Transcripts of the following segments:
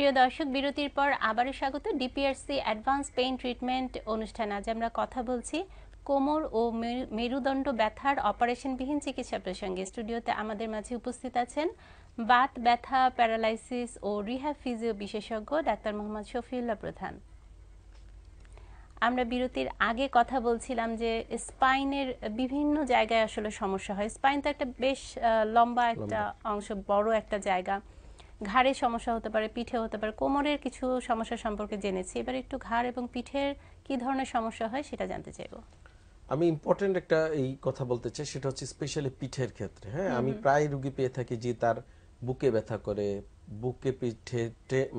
প্রিয় দর্শক বিরতির পর আবারও স্বাগত ডিপিআরসি অ্যাডভান্স পেইন ট্রিটমেন্ট অনুষ্ঠান আজ আমরা কথা বলছি কোমর ও মেরুদণ্ড ব্যথার অপারেশনবিহীন চিকিৎসা প্রসঙ্গে স্টুডিওতে আমাদের মাঝে উপস্থিত আছেন বাত ব্যথা প্যারালাইসিস ও রিহ্যাব ফিজিও বিশেষজ্ঞ ডাক্তার মোহাম্মদ শফিউল্লাহ প্রধান আমরা বিরতির আগে কথা বলছিলাম যে স্পাইনের বিভিন্ন জায়গায় আসলে সমস্যা হয় স্পাইন তো একটা বেশ লম্বা একটা অংশ বড় একটা জায়গা ঘাড়ে সমস্যা হতে পারে পিঠে হতে পারে কোমরের কিছু সমস্যা সম্পর্কে জেনেছি এবার একটু ঘাড় এবং পিঠের কি ধরনের সমস্যা হয় সেটা জানতে চাইব আমি ইম্পর্টেন্ট একটা এই কথা বলতে চাই সেটা হচ্ছে স্পেশালি পিঠের ক্ষেত্রে হ্যাঁ আমি প্রায় রুগী পেয়ে থাকি যে তার বুকে ব্যথা করে বুকে পিঠে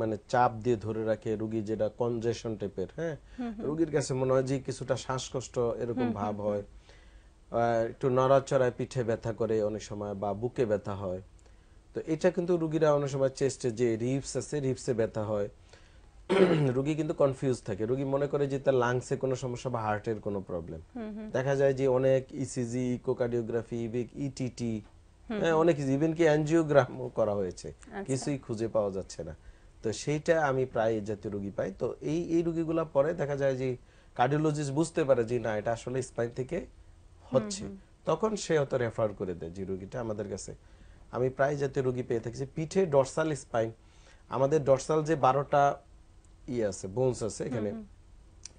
মানে চাপ দিয়ে ধরে রাখে রুগী যেটা কনজেশন টাইপের হ্যাঁ রুগীর কাছে মনে হয় যে কিছুটা শ্বাসকষ্ট এরকম ভাব হয় একটু নড়াচড়ায় পিঠে ব্যথা করে অনেক সময় বা বুকে ব্যথা হয় তো এটা কিন্তু রুগীরা অনেক সময় চেস্টে যে রিপস আছে রিপসে ব্যথা হয় রুগী কিন্তু কনফিউজ থাকে রুগী মনে করে যে তার লাংসে কোনো সমস্যা বা হার্টের কোনো প্রবলেম দেখা যায় যে অনেক ইসিজি ইকোকার্ডিওগ্রাফি ইটিটি হ্যাঁ অনেক ইভেন কি অ্যানজিওগ্রাম করা হয়েছে আচ্ছা। কিছুই খুঁজে পাওয়া যাচ্ছে না তো সেইটা আমি প্রায় জাতীয় রুগী পাই তো এই এই রুগীগুলো পরে দেখা যায় যে কার্ডিওলজিস্ট বুঝতে পারে যে না এটা আসলে স্পাইন থেকে হচ্ছে তখন সে হয়তো রেফার করে দেয় যে রুগীটা আমাদের কাছে আমি প্রায় জাতীয় রোগী পেয়ে থাকি পিঠে ডরসাল স্পাইন আমাদের ডরসাল যে বারোটা ইয়ে আছে বোনস আছে এখানে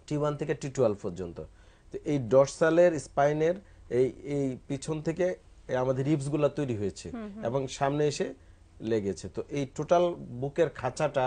টি ওয়ান থেকে টি টুয়েলভ পর্যন্ত তো এই ডরসালের স্পাইনের এই এই পিছন থেকে আমাদের রিপসগুলো তৈরি হয়েছে এবং সামনে এসে লেগেছে তো এই টোটাল বুকের খাঁচাটা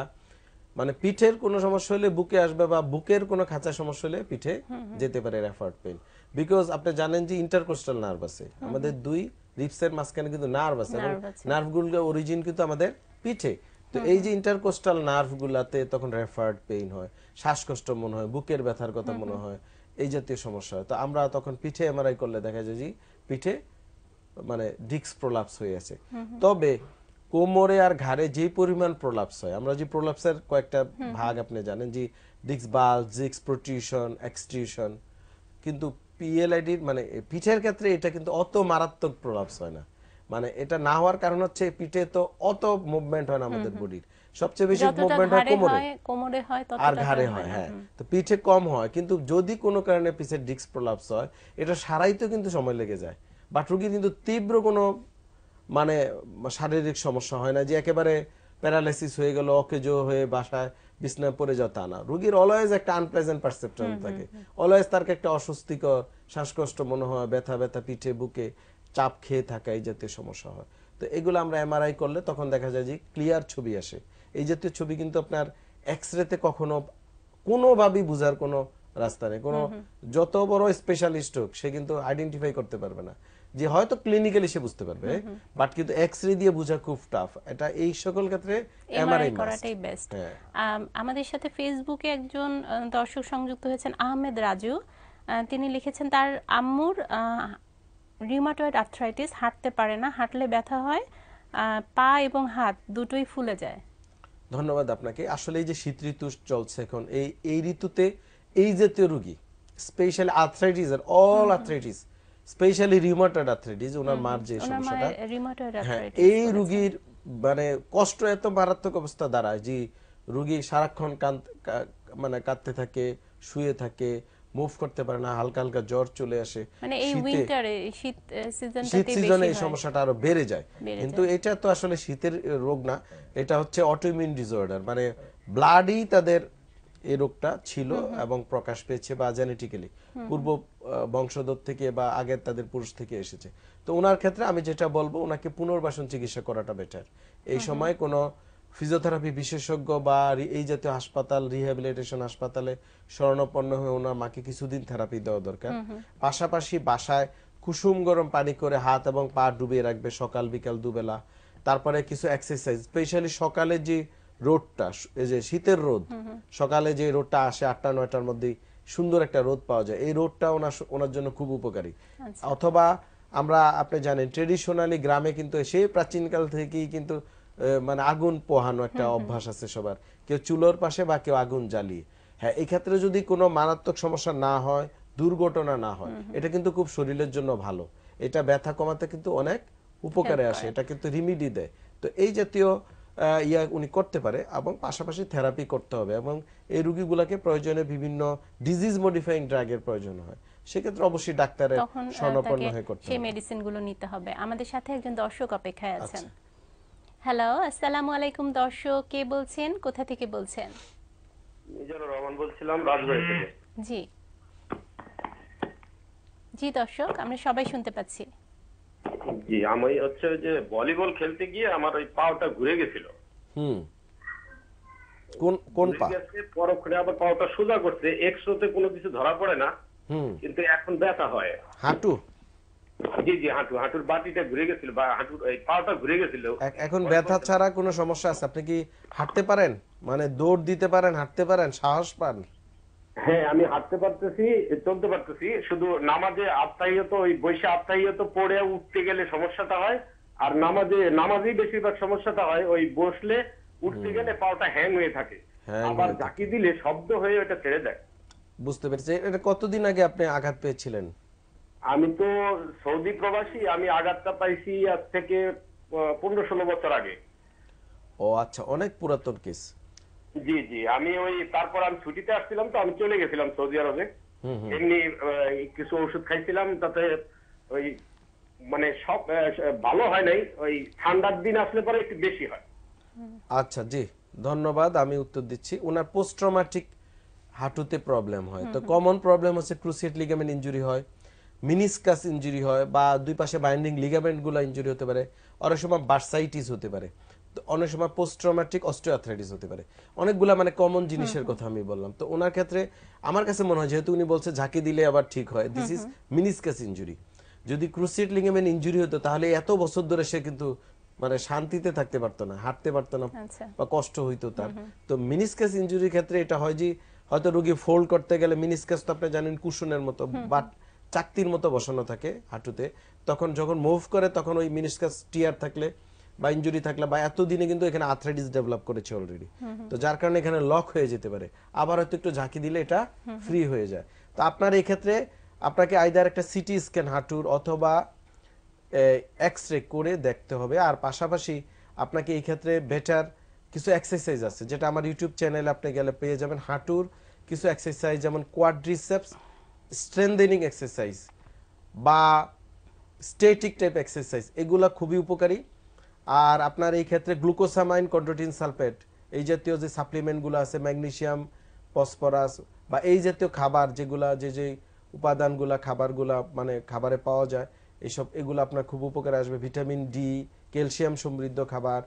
মানে পিঠের কোনো সমস্যা হলে বুকে আসবে বা বুকের কোনো খাঁচা সমস্যা হলে পিঠে যেতে পারে রেফার্ড পেন বিকজ আপনি জানেন যে ইন্টারকোস্টাল নার্ভ আছে আমাদের দুই লিপসের মাঝখানে কিন্তু নার্ভ আছে এবং নার্ভগুলোর অরিজিন কিন্তু আমাদের পিঠে তো এই যে ইন্টারকোস্টাল নার্ভগুলাতে তখন রেফার্ড পেইন হয় শ্বাসকষ্ট মনে হয় বুকের ব্যথার কথা মনে হয় এই জাতীয় সমস্যা হয় তো আমরা তখন পিঠে এমআরআই করলে দেখা যায় যে পিঠে মানে ডিক্স প্রলাপস হয়ে আছে তবে কোমরে আর ঘাড়ে যে পরিমাণ প্রলাপস হয় আমরা যে প্রলাপসের কয়েকটা ভাগ আপনি জানেন যে ডিক্স বাল ডিক্স প্রোটিউশন এক্সটিউশন কিন্তু পিএলআইডির মানে পিঠের ক্ষেত্রে এটা কিন্তু অত মারাত্মক প্রভাব হয় না মানে এটা না হওয়ার কারণ হচ্ছে পিঠে তো অত মুভমেন্ট হয় না আমাদের বডির সবচেয়ে বেশি মুভমেন্ট হয় কোমরে কোমরে হয় আর ঘাড়ে হয় হ্যাঁ তো পিঠে কম হয় কিন্তু যদি কোনো কারণে পিঠের ডিস্ক প্রলাপস হয় এটা সারাইতে কিন্তু সময় লেগে যায় বাট রুগী কিন্তু তীব্র কোনো মানে শারীরিক সমস্যা হয় না যে একেবারে প্যারালাইসিস হয়ে গেল অকেজো হয়ে বাসায় বিছনায় পড়ে যাওয়া তা না রুগীর অলওয়েজ একটা আনপ্লেজেন্ট পারসেপশন থাকে অলওয়েজ তার একটা অস্বস্তিকর শ্বাসকষ্ট মনে হয় ব্যথা ব্যথা পিঠে বুকে চাপ খেয়ে থাকা এই জাতীয় সমস্যা হয় তো এগুলো আমরা এমআরআই করলে তখন দেখা যায় যে ক্লিয়ার ছবি আসে এই জাতীয় ছবি কিন্তু আপনার এক্স রেতে কখনো কোনোভাবেই বোঝার কোনো রাস্তা নেই কোনো যত বড় স্পেশালিস্ট হোক সে কিন্তু আইডেন্টিফাই করতে পারবে না যে হয়তো ক্লিনিক্যালি সে বুঝতে পারবে বাট কিন্তু এক্সরে দিয়ে বোঝা খুব টাফ এটা এই সকল ক্ষেত্রে এমআরআই করাটাই বেস্ট হ্যাঁ। আমাদের সাথে ফেসবুকে একজন দর্শক সংযুক্ত হয়েছেন আহমেদ রাজু তিনি লিখেছেন তার আম্মুর রিউমাটয়েড আর্থ্রাইটিস হাঁটতে পারে না হাঁটলে ব্যথা হয় পা এবং হাত দুটোই ফুলে যায় ধন্যবাদ আপনাকে আসলে এই যে শীত ঋতু চলছে এখন এই এই ঋতুতে এই জাতীয় রোগী specially arthritis all arthritis specially rheumatoid arthritis ওনার মার যে সমস্যাটা হ্যাঁ এই রোগীর মানে কষ্ট এত মারাত্মক অবস্থা দাঁড়ায় যে রোগী সারাক্ষণ মানে কাঁদতে থাকে শুয়ে থাকে মুভ করতে পারে না হালকা হালকা জ্বর চলে আসে মানে এই উইন্টারে শীত শীত সিজনে এই সমস্যাটা আরো বেড়ে যায় কিন্তু এটা তো আসলে শীতের রোগ না এটা হচ্ছে অটোইমিউন ডিসঅর্ডার মানে ব্লাডই তাদের এই রোগটা ছিল এবং প্রকাশ পেয়েছে বা জেনেটিক্যালি পূর্ব বংশধর থেকে বা আগের তাদের পুরুষ থেকে এসেছে তো ওনার ক্ষেত্রে আমি যেটা বলবো ওনাকে পুনর্বাসন চিকিৎসা করাটা বেটার এই সময় কোনো ফিজিওথেরাপি বিশেষজ্ঞ বা এই জাতীয় হাসপাতাল রিহ্যাবিলিটেশন হাসপাতালে শরণাপন্ন হয়ে ওনার মাকে কিছুদিন থেরাপি দেওয়া দরকার পাশাপাশি বাসায় কুসুম গরম পানি করে হাত এবং পা ডুবিয়ে রাখবে সকাল বিকাল দুবেলা তারপরে কিছু এক্সারসাইজ স্পেশালি সকালে যে রোদটা এই যে শীতের রোদ সকালে যে রোদটা আসে আটটা নয়টার মধ্যে সুন্দর একটা রোদ পাওয়া যায় এই রোদটা ওনার ওনার জন্য খুব উপকারী আচ্ছা। অথবা আমরা আপনি জানেন ট্রেডিশনালি গ্রামে কিন্তু সেই প্রাচীনকাল থেকেই কিন্তু মানে আগুন পোহানো একটা অভ্যাস আছে সবার কেউ চুলোর পাশে বা কেউ আগুন জ্বালিয়ে হ্যাঁ এই ক্ষেত্রে যদি কোনো মারাত্মক সমস্যা না হয় দুর্ঘটনা না হয় এটা কিন্তু খুব শরীরের জন্য ভালো এটা ব্যথা কমাতে কিন্তু অনেক উপকারে আসে এটা কিন্তু রিমিডি দেয় তো এই জাতীয় ইয়া উনি করতে পারে এবং পাশাপাশি থেরাপি করতে হবে এবং এই রুগীগুলোকে প্রয়োজনে বিভিন্ন ডিজিজ মডিফাইং ড্রাগের প্রয়োজন হয় সেক্ষেত্রে অবশ্যই ডাক্তারের শরণাপন্ন হয়ে করতে হবে সেই মেডিসিনগুলো নিতে হবে আমাদের সাথে একজন দর্শক অপেক্ষায় আচ্ছা। আছেন হ্যালো আসসালামু আলাইকুম দর্শক কে বলছেন কোথা থেকে বলছেন মিজানুর রহমান বলছিলাম রাজবাড়ী থেকে জি জি দর্শক আমরা সবাই শুনতে পাচ্ছি জি আমি হচ্ছে যে ভলিবল খেলতে গিয়ে আমার ওই পাওটা ঘুরে গেছিল হুম কোন কোন পা পরক্ষণে আবার পাওটা সোজা করছে কোনো কিছু ধরা পড়ে না হুম কিন্তু এখন ব্যথা হয় হাঁটু জি জি হাঁটু হাঁটুর বাটিটা ঘুরে গেছিল বা হাঁটুর এই পাটা ঘুরে গেছিল এখন ব্যথা ছাড়া কোনো সমস্যা আছে আপনি কি হাঁটতে পারেন মানে দৌড় দিতে পারেন হাঁটতে পারেন সাহস পান হ্যাঁ আমি হাঁটতে পারতেছি চলতে পারতেছি শুধু নামাজে আত্মাহিয়ত ওই বৈশা আত্মাহিয়ত পড়ে উঠতে গেলে সমস্যাটা হয় আর নামাজে নামাজেই বেশিরভাগ সমস্যাটা হয় ওই বসলে উঠতে গেলে পাওটা হ্যাং হয়ে থাকে আবার ঝাঁকি দিলে শব্দ হয়ে ওটা ছেড়ে দেয় বুঝতে পেরেছি এটা কতদিন আগে আপনি আঘাত পেয়েছিলেন আমি তো সৌদি প্রবাসী আমি আঘাতটা পাইছি আজ থেকে পনেরো ষোলো বছর আগে ও আচ্ছা অনেক পুরাতন কেস জি জি আমি ওই তারপর আমি ছুটিতে আসছিলাম তো আমি চলে গেছিলাম সৌদি আরবে এমনি কিছু ওষুধ খাইছিলাম তাতে ওই মানে সব ভালো হয় নাই ওই ঠান্ডার দিন আসলে পরে একটু বেশি হয় আচ্ছা জি ধন্যবাদ আমি উত্তর দিচ্ছি ওনার পোস্ট ট্রমাটিক হাঁটুতে প্রবলেম হয় তো কমন প্রবলেম হচ্ছে ক্রুসিয়েট লিগামেন্ট ইনজুরি হয় মিনিসকাস ইনজুরি হয় বা দুই পাশে বাইন্ডিং লিগামেন্টগুলো ইনজুরি হতে পারে অনেক সময় বার্সাইটিস হতে পারে অনেক সময় পোস্ট ট্রমাটিক অস্টিওআর্থ্রাইটিস হতে পারে অনেকগুলা মানে কমন জিনিসের কথা আমি বললাম তো ওনার ক্ষেত্রে আমার কাছে মনে হয় যেহেতু উনি বলছে ঝাঁকি দিলে আবার ঠিক হয় দিস ইজ মিনিসকাস ইঞ্জুরি যদি ক্রুসিয়েট লিগামেন্ট ইঞ্জুরি হতো তাহলে এত বছর ধরে সে কিন্তু মানে শান্তিতে থাকতে পারতো না হাঁটতে পারতো না আচ্ছা। বা কষ্ট হইতো তার তো মিনিসকাস ইঞ্জুরির ক্ষেত্রে এটা হয় যে হয়তো রোগী ফোল্ড করতে গেলে মিনিসকাস তো আপনি জানেন কুশনের মতো বাট চাকতির মতো বসানো থাকে হাঁটুতে তখন যখন মুভ করে তখন ওই মিনিসকাস টিয়ার থাকলে বা ইঞ্জুরি থাকলে বা এতদিনে কিন্তু এখানে আর্থ্রাইটিস ডেভেলপ করেছে অলরেডি তো যার কারণে এখানে লক হয়ে যেতে পারে আবার হয়তো একটু ঝাঁকি দিলে এটা ফ্রি হয়ে যায় তো আপনার এই ক্ষেত্রে আপনাকে আইদার একটা সিটি স্ক্যান হাঁটুর অথবা এক্স রে করে দেখতে হবে আর পাশাপাশি আপনাকে এই ক্ষেত্রে বেটার কিছু এক্সারসাইজ আছে যেটা আমার ইউটিউব চ্যানেলে আপনি গেলে পেয়ে যাবেন হাঁটুর কিছু এক্সারসাইজ যেমন কোয়াড্রিসেপস স্ট্রেন্দেনিং এক্সারসাইজ বা স্টেটিক টাইপ এক্সারসাইজ এগুলো খুবই উপকারী আর আপনার এই ক্ষেত্রে গ্লুকোসামাইন কন্ড্রোটিন সালফেট এই জাতীয় যে সাপ্লিমেন্টগুলো আছে ম্যাগনেশিয়াম ফসফরাস বা এই জাতীয় খাবার যেগুলা যে যে উপাদানগুলা খাবারগুলা মানে খাবারে পাওয়া যায় এইসব এগুলো আপনার খুব উপকারে আসবে ভিটামিন ডি ক্যালসিয়াম সমৃদ্ধ খাবার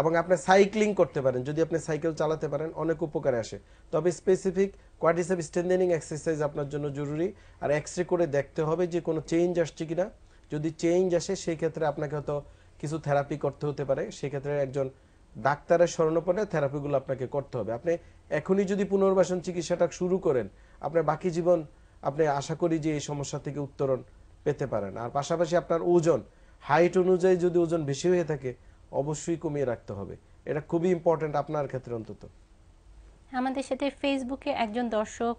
এবং আপনি সাইক্লিং করতে পারেন যদি আপনি সাইকেল চালাতে পারেন অনেক উপকারে আসে তবে স্পেসিফিক কোয়াডিসেপ স্ট্রেন্দেনিং এক্সারসাইজ আপনার জন্য জরুরি আর এক্সরে করে দেখতে হবে যে কোনো চেঞ্জ আসছে কিনা যদি চেঞ্জ আসে সেই ক্ষেত্রে আপনাকে হয়তো কিছু থেরাপি করতে হতে পারে সেক্ষেত্রে একজন ডাক্তারের স্মরণপণে থেরাপিগুলো আপনাকে করতে হবে আপনি এখনই যদি পুনর্বাসন চিকিৎসাটা শুরু করেন আপনার বাকি জীবন আপনি আশা করি যে এই সমস্যা থেকে উত্তরণ পেতে পারেন আর পাশাপাশি আপনার ওজন হাইট অনুযায়ী যদি ওজন বেশি হয়ে থাকে অবশ্যই কমিয়ে রাখতে হবে এটা খুবই ইম্পর্টেন্ট আপনার ক্ষেত্রে অন্তত আমাদের সাথে ফেসবুকে একজন দর্শক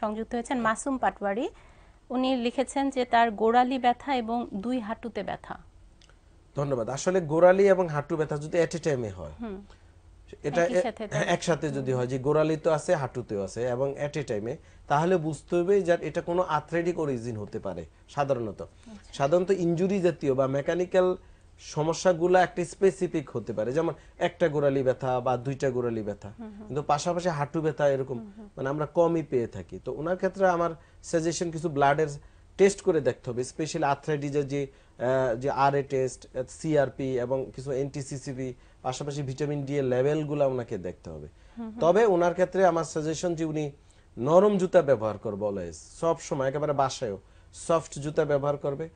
সংযুক্ত হয়েছেন মাসুম পাটওয়ারি উনি লিখেছেন যে তার গোড়ালি ব্যথা এবং দুই হাঁটুতে ব্যথা ধন্যবাদ আসলে গোড়ালি এবং হাঁটু ব্যথা যদি এট এ টাইমে হয় এটা একসাথে যদি হয় যে গোড়ালি তো আছে হাঁটুতেও আছে এবং এট এ টাইমে তাহলে বুঝতে হবে যে এটা কোনো আথ্রেটিক অরিজিন হতে পারে সাধারণত আচ্ছা। সাধারণত ইঞ্জুরি জাতীয় বা মেকানিক্যাল সমস্যাগুলো একটা স্পেসিফিক হতে পারে যেমন একটা গোড়ালি ব্যথা বা দুইটা গোড়ালি ব্যথা কিন্তু পাশাপাশি হাঁটু ব্যথা এরকম মানে আমরা কমই পেয়ে থাকি তো ওনার ক্ষেত্রে আমার সাজেশন কিছু ব্লাডের টেস্ট করে দেখতে হবে স্পেশালি আর্থ্রাইটিসের যে যে আরএ টেস্ট সিআরপি এবং কিছু এনটিসিসিবি পাশাপাশি ভিটামিন ডি এর লেভেলগুলো ওনাকে দেখতে হবে তবে ওনার ক্ষেত্রে আমার সাজেশন যে উনি নরম জুতা ব্যবহার করবে অলওয়েজ সব সময় একেবারে বাসায়ও সফট জুতা ব্যবহার করবে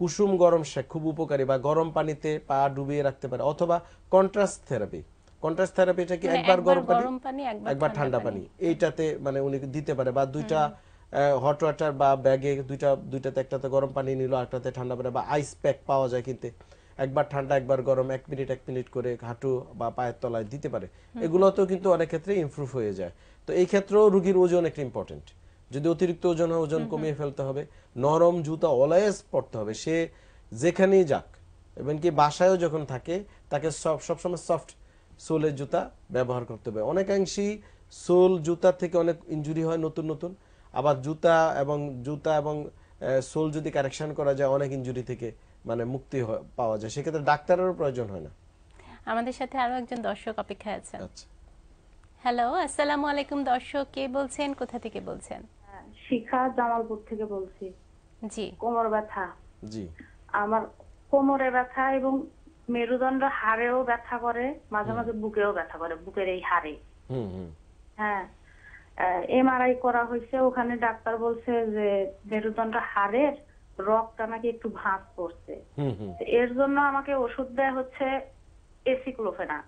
কুসুম গরম শেক খুব উপকারী বা গরম পানিতে পা ডুবিয়ে রাখতে পারে অথবা কন্ট্রাস্ট থেরাপি কন্ট্রাস্ট থেরাপিটা কি মানে একবার গরম পানি একবার ঠান্ডা পানি এইটাতে মানে উনি দিতে পারে বা দুইটা হট ওয়াটার বা ব্যাগে দুইটা দুইটাতে একটাতে গরম পানি নিল একটাতে ঠান্ডা পানি বা আইস প্যাক পাওয়া যায় কিনতে একবার ঠান্ডা একবার গরম এক মিনিট এক মিনিট করে হাঁটু বা পায়ের তলায় দিতে পারে এগুলোতেও কিন্তু অনেক ক্ষেত্রে ইমপ্রুভ হয়ে যায় তো এই ক্ষেত্রেও রুগীর ওজন একটা ইম্পর্টেন্ট যদি অতিরিক্ত ওজন ওজন কমিয়ে ফেলতে হবে নরম জুতা অলয়েস পড়তে হবে সে যেখানেই যাক এবং কি বাসায়ও যখন থাকে তাকে সব সবসময় সফট সোলের জুতা ব্যবহার করতে হবে অনেকাংশেই সোল জুতা থেকে অনেক ইঞ্জুরি হয় নতুন নতুন আবার জুতা এবং জুতা এবং সোল যদি কারেকশন করা যায় অনেক ইঞ্জুরি থেকে মানে মুক্তি পাওয়া যায় সেক্ষেত্রে ডাক্তারেরও প্রয়োজন হয় না আমাদের সাথে আরো একজন দর্শক অপেক্ষা আছে আচ্ছা। হ্যালো আসসালামু আলাইকুম দর্শক কে বলছেন কোথা থেকে বলছেন হ্যাঁ, শিখা জামালপুর থেকে বলছি জি কোমর ব্যথা জি আমার কোমরে ব্যথা এবং মেরুদণ্ড হাড়েও ব্যথা করে মাঝে মাঝে বুকেও ব্যথা করে বুকের এই হাড়ে হুম হ্যাঁ এমআরআই করা হয়েছে ওখানে ডাক্তার বলছে যে মেরুদণ্ডটা হাড়ের রক্তটা নাকি একটু ভাঁজ পড়ছে এর জন্য আমাকে ওষুধ দেয় হচ্ছে এসিক্লোফেনাক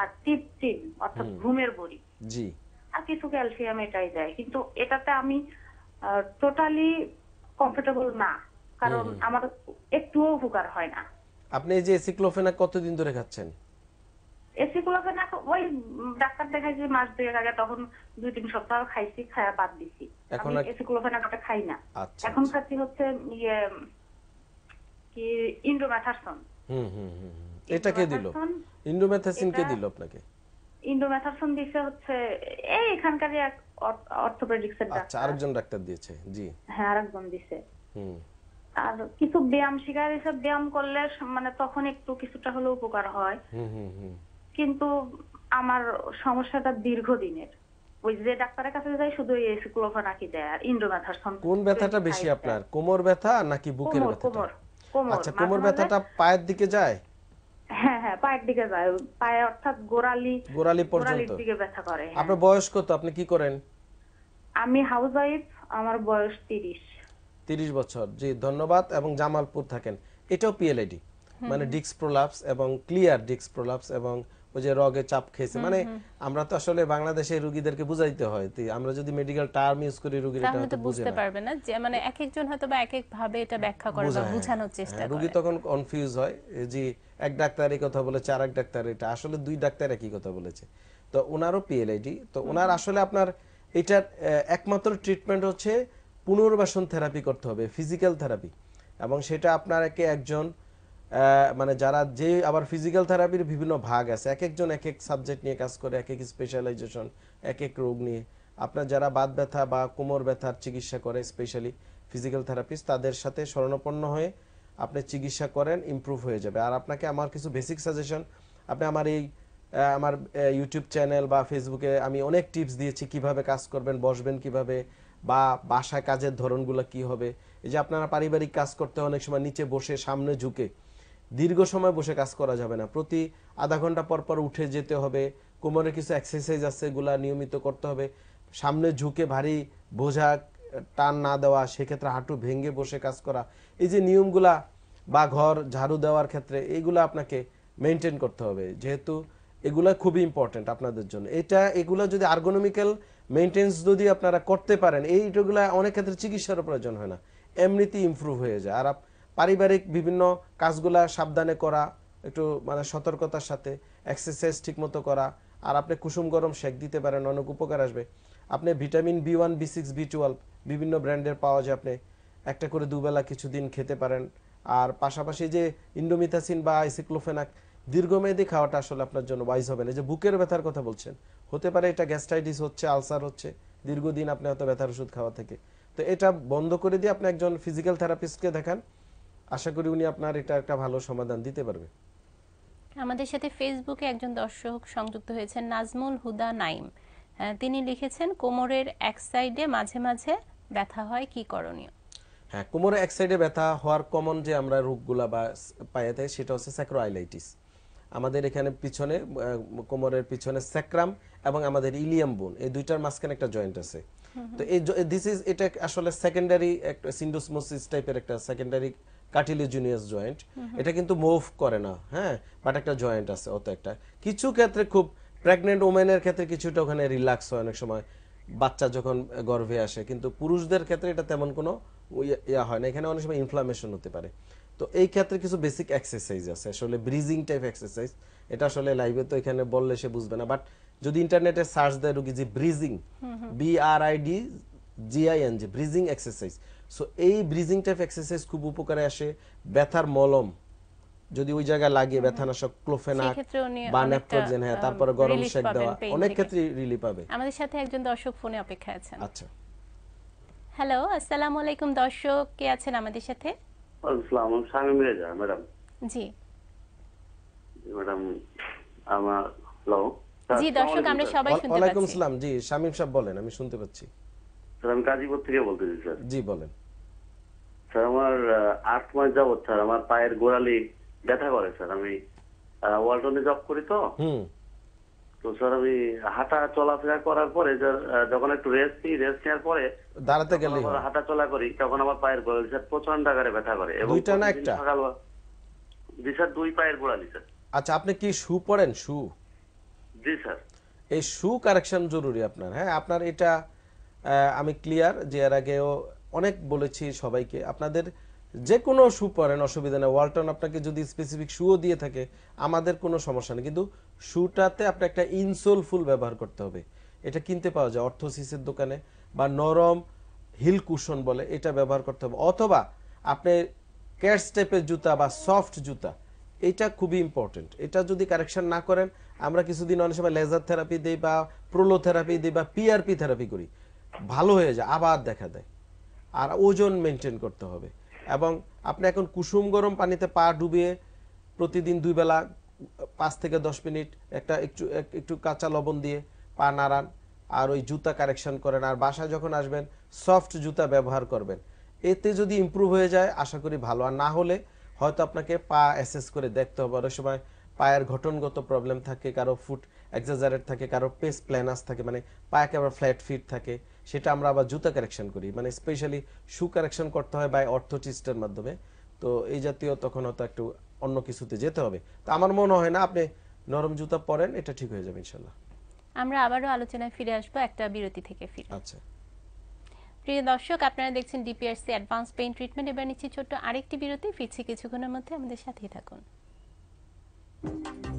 আর টিপটিন অর্থাৎ ঘুমের বড়ি জি আর কিছু ক্যালসিয়াম এটাই দেয় কিন্তু এটাতে আমি টোটালি কমফোর্টেবল না কারণ আমার একটুও উপকার হয় না আপনি এই যে এসিক্লোফেনাক কতদিন ধরে খাচ্ছেন এসি গুলোকে না ওই ডাক্তার দেখাইছি মাস দুয়েক আগে তখন দুই তিন সপ্তাহ খাইছি খায়া বাদ দিছি এখন এসি গুলোকে না খাই না আচ্ছা, এখন আচ্ছা। খাচ্ছি হচ্ছে ইয়ে কি ইন্ডোম্যাথারসন হুম হুম এটা কে দিল কে দিল আপনাকে দিছে হচ্ছে এই এখানকার এক অর্থোপেডিক্সের আচ্ছা, ডাক্তার আচ্ছা আরেকজন ডাক্তার দিয়েছে জি হ্যাঁ আরেকজন দিছে হুম আর কিছু ব্যায়াম শিখায় দিছে ব্যায়াম করলে মানে তখন একটু কিছুটা হলেও উপকার হয় হুম হুম হুম কিন্তু আমার সমস্যাটা দীর্ঘদিনের ওই যে ডাক্তারের কাছে যাই শুধু এই নাকি দেয় আর ইন্ডোমেথাসন কোন ব্যথাটা বেশি আপনার কোমর ব্যথা নাকি বুকের ব্যথা কোমর কোমর আচ্ছা কোমর ব্যথাটা পায়ের দিকে যায় হ্যাঁ হ্যাঁ পায়ের দিকে যায় পায়ে অর্থাৎ গোড়ালি গোড়ালি পর্যন্ত দিকে ব্যথা করে হ্যাঁ। আপনি কি করেন আমি হাউস আমার বয়স 30 30 বছর জি ধন্যবাদ এবং জামালপুর থাকেন এটাও পিএলআইডি মানে ডিক্স প্রোলাপস এবং ক্লিয়ার ডিক্স প্রোলাপস এবং ওই যে রগে চাপ খেয়েছে মানে আমরা তো আসলে বাংলাদেশে রোগীদেরকে বুঝাইতে হয় আমরা যদি মেডিকেল টার্ম ইউজ করি রোগীরা এটা বুঝতে পারবে না যে মানে এক একজন হয়তো বা এক এক ভাবে এটা ব্যাখ্যা করে বা বোঝানোর হ্যাঁ, চেষ্টা করে রোগী তখন কনফিউজ হয় যে এক ডাক্তার এই কথা বলেছে আর এক ডাক্তার এটা আসলে দুই ডাক্তার একই কথা বলেছে তো ওনারও পিএলআইডি তো ওনার আসলে আপনার এটার একমাত্র ট্রিটমেন্ট হচ্ছে পুনর্বাসন থেরাপি করতে হবে ফিজিক্যাল থেরাপি এবং সেটা আপনাকে একজন মানে যারা যে আবার ফিজিক্যাল থেরাপির বিভিন্ন ভাগ আছে এক একজন এক এক সাবজেক্ট নিয়ে কাজ করে এক এক স্পেশালাইজেশন এক এক রোগ নিয়ে আপনার যারা বাত ব্যথা বা কোমর ব্যথার চিকিৎসা করে স্পেশালি ফিজিক্যাল থেরাপিস্ট তাদের সাথে স্মরণাপন্ন হয়ে আপনি চিকিৎসা করেন ইম্প্রুভ হয়ে যাবে আর আপনাকে আমার কিছু বেসিক সাজেশন আপনি আমার এই আমার ইউটিউব চ্যানেল বা ফেসবুকে আমি অনেক টিপস দিয়েছি কিভাবে কাজ করবেন বসবেন কিভাবে বা বাসায় কাজের ধরনগুলো কি হবে এই যে আপনারা পারিবারিক কাজ করতে অনেক সময় নিচে বসে সামনে ঝুঁকে দীর্ঘ সময় বসে কাজ করা যাবে না প্রতি আধা ঘন্টা পর পর উঠে যেতে হবে কোমরে কিছু এক্সারসাইজ আছে এগুলা নিয়মিত করতে হবে সামনে ঝুঁকে ভারী বোঝা টান না দেওয়া সেক্ষেত্রে হাঁটু ভেঙে বসে কাজ করা এই যে নিয়মগুলা বা ঘর ঝাড়ু দেওয়ার ক্ষেত্রে এইগুলো আপনাকে মেনটেন করতে হবে যেহেতু এগুলা খুবই ইম্পর্টেন্ট আপনাদের জন্য এটা এগুলো যদি আর্গোনমিক্যাল মেনটেন্স যদি আপনারা করতে পারেন এইগুলা অনেক ক্ষেত্রে চিকিৎসারও প্রয়োজন হয় না এমনিতেই ইম্প্রুভ হয়ে যায় আর পারিবারিক বিভিন্ন কাজগুলা সাবধানে করা একটু মানে সতর্কতার সাথে এক্সারসাইজ ঠিকমতো করা আর আপনি কুসুম গরম শেক দিতে পারেন অনেক উপকার আসবে আপনি vitamin B one B six B twelve বিভিন্ন ব্র্যান্ডের পাওয়া যায় আপনি একটা করে দুবেলা কিছুদিন খেতে পারেন আর পাশাপাশি যে ইন্ডোমিথাসিন বা আইসিক্লোফেনাক দীর্ঘমেয়াদী খাওয়াটা আসলে আপনার জন্য ওয়াইজ হবে না যে বুকের ব্যথার কথা বলছেন হতে পারে এটা গ্যাস্ট্রাইটিস হচ্ছে আলসার হচ্ছে দীর্ঘদিন আপনি হয়তো ব্যথার ওষুধ খাওয়া থেকে তো এটা বন্ধ করে দিয়ে আপনি একজন ফিজিক্যাল থেরাপিস্টকে দেখান আশা করি উনি আপনার এটা একটা ভালো সমাধান দিতে পারবে আমাদের সাথে ফেসবুকে একজন দর্শক সংযুক্ত হয়েছে নাজমুল হুদা নাইম হ্যাঁ, তিনি লিখেছেন কোমরের এক সাইডে মাঝে মাঝে ব্যথা হয় কি করণীয় হ্যাঁ কোমরে এক সাইডে ব্যথা হওয়ার কমন যে আমরা রোগগুলা বা পাইয়ে থাকি সেটা হচ্ছে স্যাক্রোআইলাইটিস আমাদের এখানে পিছনে কোমরের পিছনে স্যাক্রাম এবং আমাদের ইলিয়াম বোন এই দুইটার মাঝখানে একটা জয়েন্ট আছে তো এই দিস ইজ এটা আসলে সেকেন্ডারি একটা সিন্ডোসমোসিস টাইপের একটা সেকেন্ডারি কার্টিলিজিনিয়াস জয়েন্ট এটা কিন্তু মুভ করে না হ্যাঁ বাট একটা জয়েন্ট আছে অত একটা কিছু ক্ষেত্রে খুব প্রেগনেন্ট ওমেনের ক্ষেত্রে কিছুটা ওখানে রিল্যাক্স হয় অনেক সময় বাচ্চা যখন গর্ভে আসে কিন্তু পুরুষদের ক্ষেত্রে এটা তেমন কোনো ইয়া হয় না এখানে অনেক সময় ইনফ্লামেশন হতে পারে তো এই ক্ষেত্রে কিছু বেসিক এক্সারসাইজ আছে আসলে ব্রিজিং টাইপ এক্সারসাইজ এটা আসলে লাইভে তো এখানে বললে সে বুঝবে না বাট যদি ইন্টারনেটে সার্চ দেয় রুগী যে bridging B R I D G I N G bridging exercise so এই ব্রিজিং টাইপ এক্সারসাইজ খুব উপকারে আসে ব্যথার মলম যদি ওই জায়গায় লাগে ব্যথানাশক ক্লোফেনাক বা নেপ্রোজেন হ্যাঁ তারপরে গরম শেক দেওয়া অনেক ক্ষেত্রে রিলিফ পাবে আমাদের সাথে একজন দর্শক ফোনে অপেক্ষা আছেন আচ্ছা হ্যালো আসসালামু আলাইকুম দর্শক কে আছেন আমাদের সাথে আসসালামু আলাইকুম সামি মির্জা ম্যাডাম জি ম্যাডাম আমার হ্যালো জি দর্শক আমরা সবাই শুনতে পাচ্ছি ওয়ালাইকুম আসসালাম জি শামীম সাহেব বলেন আমি শুনতে পাচ্ছি স্যার আমি কাজীপুর থেকে বলতেছি স্যার জি বলেন স্যার আমার আট মাস যাবৎ স্যার আমার পায়ের গোড়ালি ব্যথা করে স্যার আমি ওয়ালটনে জব করি তো তো স্যার আমি হাঁটা চলাফেরা করার পরে যখন একটু রেস্ট নিই রেস্ট নেওয়ার পরে দাঁড়াতে গেলে হাঁটা চলা করি তখন আমার পায়ের গোড়ালি স্যার প্রচন্ড আকারে ব্যথা করে এবং দুইটা না একটা জি স্যার দুই পায়ের গোড়ালি স্যার আচ্ছা আপনি কি শু পরেন শু জি স্যার এই শু কারেকশন জরুরি আপনার হ্যাঁ আপনার এটা আমি ক্লিয়ার যে এর আগেও অনেক বলেছি সবাইকে আপনাদের যে কোনো শু পরেন অসুবিধা নেই ওয়ালটন আপনাকে যদি স্পেসিফিক শুও দিয়ে থাকে আমাদের কোনো সমস্যা নেই কিন্তু শুটাতে আপনি একটা ইনসোল ফুল ব্যবহার করতে হবে এটা কিনতে পাওয়া যায় অর্থোসিসের দোকানে বা নরম হিল কুশন বলে এটা ব্যবহার করতে হবে অথবা আপনি ক্যাশ টাইপের জুতা বা সফট জুতা এটা খুবই ইম্পর্টেন্ট এটা যদি কারেকশন না করেন আমরা কিছুদিন অনেক সময় লেজার থেরাপি দিই বা প্রোলো থেরাপি দিই বা পিআরপি থেরাপি করি ভালো হয়ে যায় আবার দেখা দেয় আর ওজন মেনটেন করতে হবে এবং আপনি এখন কুসুম গরম পানিতে পা ডুবিয়ে প্রতিদিন দুই বেলা পাঁচ থেকে দশ মিনিট একটা একটু একটু কাঁচা লবণ দিয়ে পা নাড়ান আর ওই জুতা কারেকশন করেন আর বাসায় যখন আসবেন সফট জুতা ব্যবহার করবেন এতে যদি ইম্প্রুভ হয়ে যায় আশা করি ভালো আর না হলে হয়তো আপনাকে পা অ্যাসেস করে দেখতে হবে অনেক সময় পায়ের ঘটনগত প্রবলেম থাকে কারো ফুট এক্সাজারেট থাকে কারো পেস প্ল্যানাস থাকে মানে পায়ে একেবারে ফ্ল্যাট ফিট থাকে সেটা আমরা আবার জুতা কারেকশন করি মানে স্পেশালি শু কারেকশন করতে হয় বাই অর্থোটিস্টের মাধ্যমে তো এই জাতীয় তখন হয়তো একটু অন্য কিছুতে যেতে হবে তো আমার মনে হয় না আপনি নরম জুতা পরেন এটা ঠিক হয়ে যাবে ইনশাল্লাহ আমরা আবারও আলোচনায় ফিরে আসবো একটা বিরতি থেকে ফিরে আচ্ছা প্রিয় দর্শক আপনারা দেখছেন ডিপিআরসি অ্যাডভান্স পেইন ট্রিটমেন্ট এবার নিচ্ছি ছোট্ট আরেকটি বিরতি ফিরছি কিছুক্ষণের মধ্যে আমাদের সাথেই থাকুন